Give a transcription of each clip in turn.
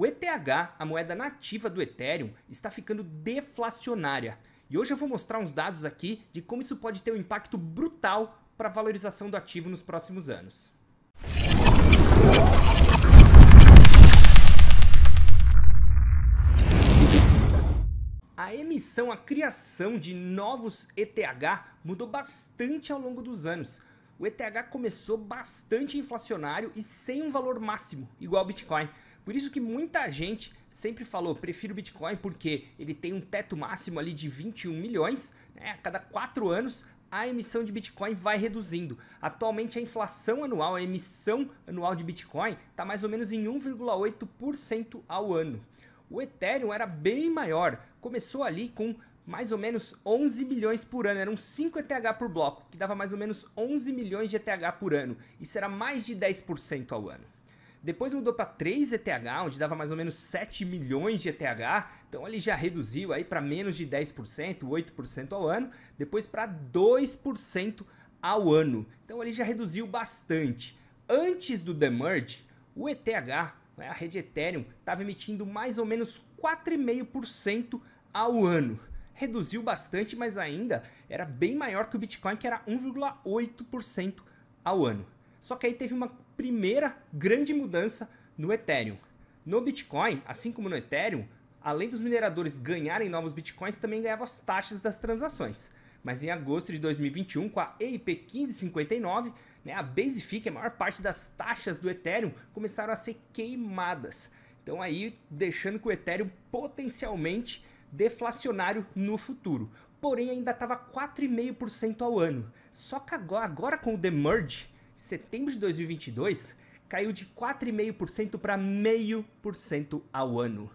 O ETH, a moeda nativa do Ethereum, está ficando deflacionária. E hoje eu vou mostrar uns dados aqui de como isso pode ter um impacto brutal para a valorização do ativo nos próximos anos. A emissão, a criação de novos ETH mudou bastante ao longo dos anos. O ETH começou bastante inflacionário e sem um valor máximo, igual ao Bitcoin. Por isso que muita gente sempre falou, prefiro Bitcoin porque ele tem um teto máximo ali de 21 milhões, né? A cada quatro anos a emissão de Bitcoin vai reduzindo. Atualmente a inflação anual, a emissão anual de Bitcoin está mais ou menos em 1,8% ao ano. O Ethereum era bem maior, começou ali com mais ou menos 11 milhões por ano, eram 5 ETH por bloco, que dava mais ou menos 11 milhões de ETH por ano. Isso era mais de 10% ao ano. Depois mudou para 3 ETH, onde dava mais ou menos 7 milhões de ETH. Então ele já reduziu aí para menos de 10%, 8% ao ano. Depois para 2% ao ano. Então ele já reduziu bastante. Antes do demerge, o ETH, né, a rede Ethereum, estava emitindo mais ou menos 4,5% ao ano reduziu bastante, mas ainda era bem maior que o Bitcoin, que era 1,8% ao ano. Só que aí teve uma primeira grande mudança no Ethereum. No Bitcoin, assim como no Ethereum, além dos mineradores ganharem novos bitcoins, também ganhavam as taxas das transações. Mas em agosto de 2021, com a EIP 1559, né, a Basific, a maior parte das taxas do Ethereum, começaram a ser queimadas. Então aí deixando que o Ethereum potencialmente deflacionário no futuro. Porém ainda estava 4,5% ao ano. Só que agora, agora com o Merge, setembro de 2022 caiu de 4,5% para 0,5% ao ano.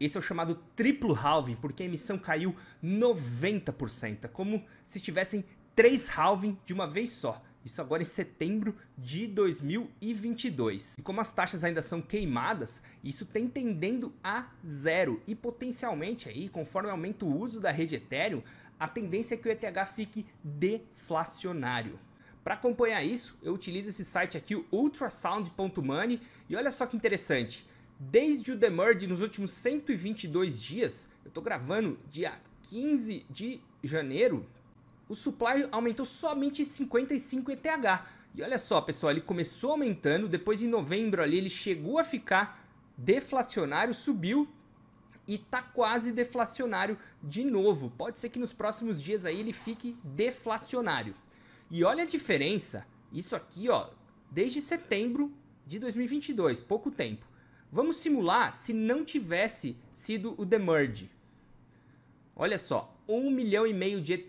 Esse é o chamado triplo halving, porque a emissão caiu 90%, é como se tivessem três halving de uma vez só. Isso agora em setembro de 2022. E como as taxas ainda são queimadas, isso tem tá tendendo a zero. E potencialmente aí, conforme aumenta o uso da rede Ethereum, a tendência é que o ETH fique deflacionário. Para acompanhar isso, eu utilizo esse site aqui, o ultrasound.money, e olha só que interessante. Desde o Demerge nos últimos 122 dias, eu estou gravando dia 15 de janeiro, o supply aumentou somente 55 ETH. E olha só, pessoal, ele começou aumentando, depois em novembro ali ele chegou a ficar deflacionário, subiu e tá quase deflacionário de novo. Pode ser que nos próximos dias aí ele fique deflacionário. E olha a diferença, isso aqui, ó, desde setembro de 2022, pouco tempo. Vamos simular se não tivesse sido o The Merge. Olha só, 1 milhão e meio de ETH.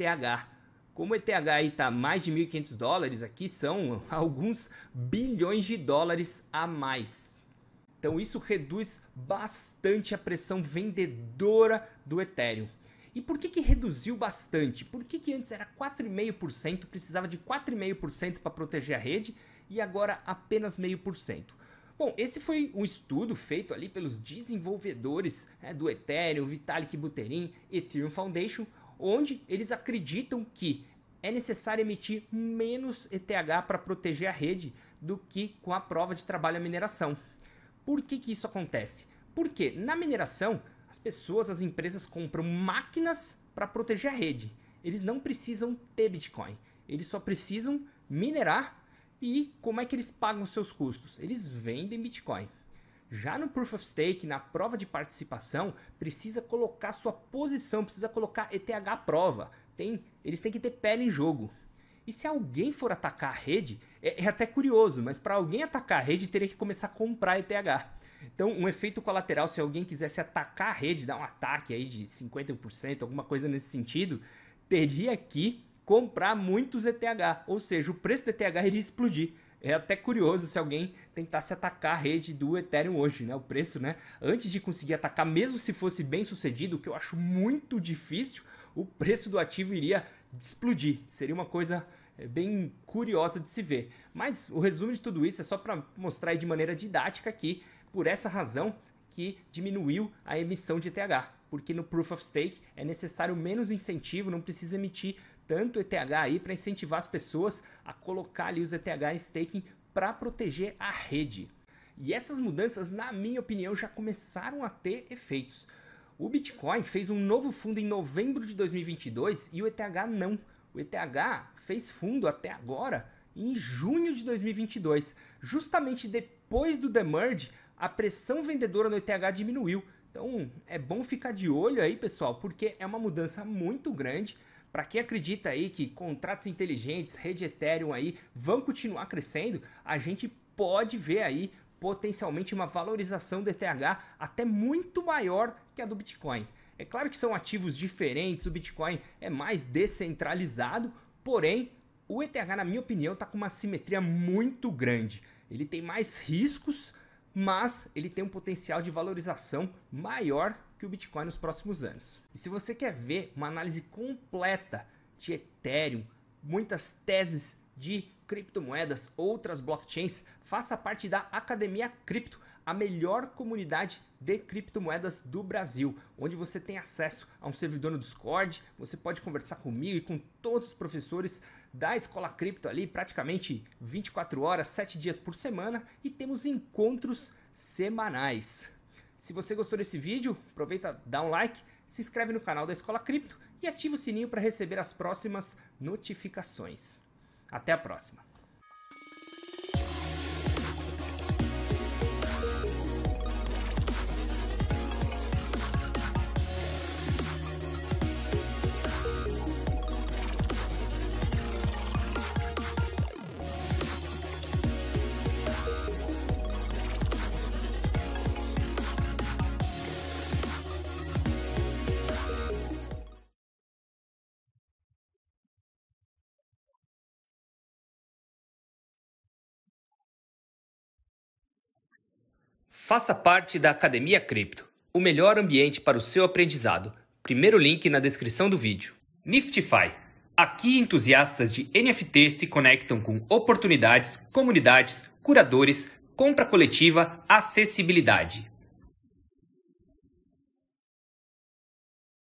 Como o ETH aí tá mais de 1.500 dólares, aqui são alguns bilhões de dólares a mais. Então isso reduz bastante a pressão vendedora do Ethereum. E por que, que reduziu bastante? Por que, que antes era 4,5%, precisava de 4,5% para proteger a rede e agora apenas 0,5%? Bom, esse foi um estudo feito ali pelos desenvolvedores né, do Ethereum, Vitalik Buterin, Ethereum Foundation, onde eles acreditam que é necessário emitir menos ETH para proteger a rede do que com a prova de trabalho à mineração. Por que, que isso acontece? Porque na mineração as pessoas, as empresas compram máquinas para proteger a rede. Eles não precisam ter Bitcoin. Eles só precisam minerar. E como é que eles pagam seus custos? Eles vendem Bitcoin. Já no Proof of Stake, na prova de participação, precisa colocar sua posição, precisa colocar ETH à prova. Tem, eles têm que ter pele em jogo. E se alguém for atacar a rede, é, é até curioso, mas para alguém atacar a rede teria que começar a comprar ETH. Então, um efeito colateral, se alguém quisesse atacar a rede, dar um ataque aí de 50%, alguma coisa nesse sentido, teria que comprar muitos ETH, ou seja, o preço do ETH iria explodir. É até curioso se alguém tentasse atacar a rede do Ethereum hoje, né? O preço, né? Antes de conseguir atacar, mesmo se fosse bem sucedido, o que eu acho muito difícil, o preço do ativo iria explodir. Seria uma coisa é bem curiosa de se ver. Mas o resumo de tudo isso é só para mostrar de maneira didática que, por essa razão, que diminuiu a emissão de ETH, porque no Proof of Stake é necessário menos incentivo, não precisa emitir tanto ETH aí para incentivar as pessoas a colocar ali os ETH em staking para proteger a rede. E essas mudanças, na minha opinião, já começaram a ter efeitos. O Bitcoin fez um novo fundo em novembro de 2022 e o ETH não. O ETH fez fundo até agora em junho de 2022. Justamente depois do demerge, a pressão vendedora no ETH diminuiu. Então é bom ficar de olho aí, pessoal, porque é uma mudança muito grande. Para quem acredita aí que contratos inteligentes, rede Ethereum aí vão continuar crescendo, a gente pode ver aí potencialmente uma valorização do ETH até muito maior que a do Bitcoin. É claro que são ativos diferentes, o Bitcoin é mais descentralizado, porém o ETH, na minha opinião, está com uma simetria muito grande. Ele tem mais riscos, mas ele tem um potencial de valorização maior que o Bitcoin nos próximos anos. E se você quer ver uma análise completa de Ethereum, muitas teses de criptomoedas, outras blockchains, faça parte da Academia Cripto, a melhor comunidade de criptomoedas do Brasil, onde você tem acesso a um servidor no Discord, você pode conversar comigo e com todos os professores da Escola Cripto ali, praticamente 24 horas, 7 dias por semana, e temos encontros semanais. Se você gostou desse vídeo, aproveita, dá um like, se inscreve no canal da Escola Cripto e ativa o sininho para receber as próximas notificações. Até a próxima! Faça parte da Academia Cripto, o melhor ambiente para o seu aprendizado. Primeiro link na descrição do vídeo. Niftify. Aqui entusiastas de NFT se conectam com oportunidades, comunidades, curadores, compra coletiva, acessibilidade.